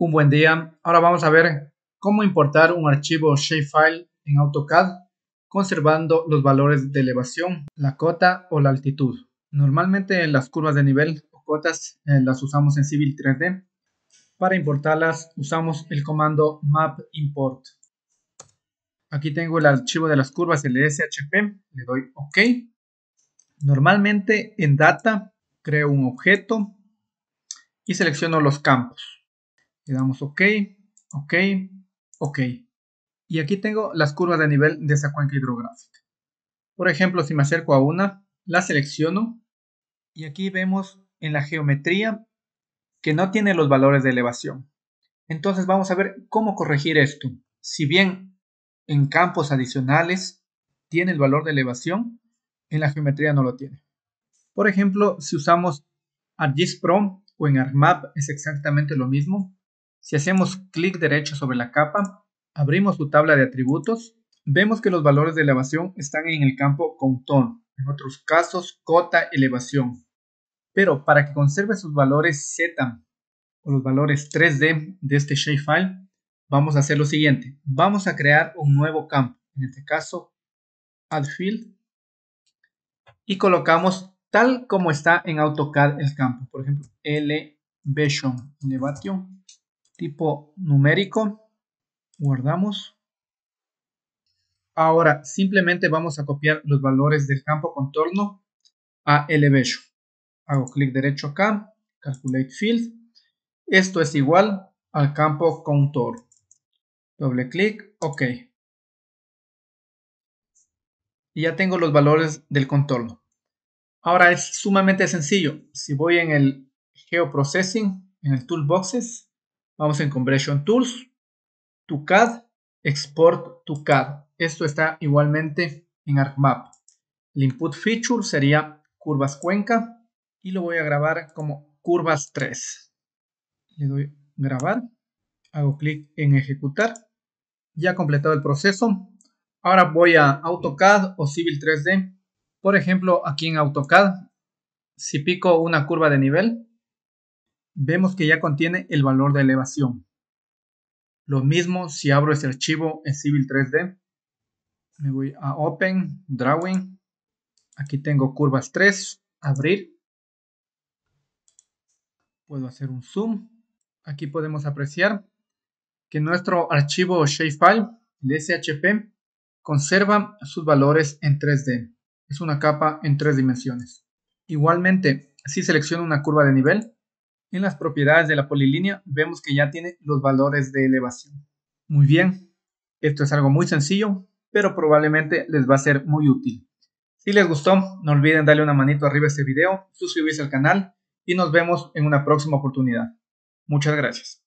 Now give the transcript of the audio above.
un buen día. Ahora vamos a ver cómo importar un archivo shapefile en AutoCAD conservando los valores de elevación, la cota o la altitud. Normalmente en las curvas de nivel o cotas eh, las usamos en Civil 3D. Para importarlas usamos el comando map import. Aquí tengo el archivo de las curvas, el SHP, le doy OK. Normalmente en Data creo un objeto y selecciono los campos. Le damos OK, OK, OK. Y aquí tengo las curvas de nivel de esa cuenca hidrográfica. Por ejemplo, si me acerco a una, la selecciono y aquí vemos en la geometría que no tiene los valores de elevación. Entonces vamos a ver cómo corregir esto. Si bien en campos adicionales tiene el valor de elevación, en la geometría no lo tiene. Por ejemplo, si usamos ArcGIS Pro o en ArcMap es exactamente lo mismo. Si hacemos clic derecho sobre la capa, abrimos su tabla de atributos, vemos que los valores de elevación están en el campo con tono, en otros casos cota elevación. Pero para que conserve sus valores Z o los valores 3D de este shapefile, vamos a hacer lo siguiente. Vamos a crear un nuevo campo, en este caso add field, y colocamos tal como está en AutoCAD el campo. Por ejemplo, elevation, elevation tipo numérico. Guardamos. Ahora simplemente vamos a copiar los valores del campo contorno a Elevation. Hago clic derecho acá, Calculate Field. Esto es igual al campo contorno. Doble clic, OK. Y ya tengo los valores del contorno. Ahora es sumamente sencillo. Si voy en el Geoprocessing, en el Toolboxes, Vamos en Compression Tools, to CAD, Export to CAD. Esto está igualmente en ArcMap. El input feature sería curvas cuenca y lo voy a grabar como curvas 3. Le doy grabar, hago clic en ejecutar. Ya completado el proceso. Ahora voy a AutoCAD o Civil 3D. Por ejemplo, aquí en AutoCAD, si pico una curva de nivel, vemos que ya contiene el valor de elevación. Lo mismo si abro este archivo en Civil 3D. Me voy a Open, Drawing. Aquí tengo curvas 3, abrir. Puedo hacer un zoom. Aquí podemos apreciar que nuestro archivo shapefile, el SHP, conserva sus valores en 3D. Es una capa en tres dimensiones. Igualmente, si selecciono una curva de nivel, en las propiedades de la polilínea vemos que ya tiene los valores de elevación. Muy bien, esto es algo muy sencillo, pero probablemente les va a ser muy útil. Si les gustó, no olviden darle una manito arriba a este video, suscribirse al canal y nos vemos en una próxima oportunidad. Muchas gracias.